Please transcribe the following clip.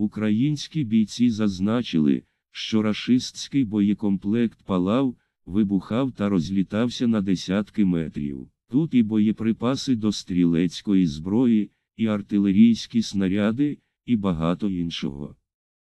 Українські бійці зазначили, що рашистський боєкомплект палав, вибухав та розлітався на десятки метрів. Тут і боєприпаси до стрілецької зброї, і артилерійські снаряди, і багато іншого.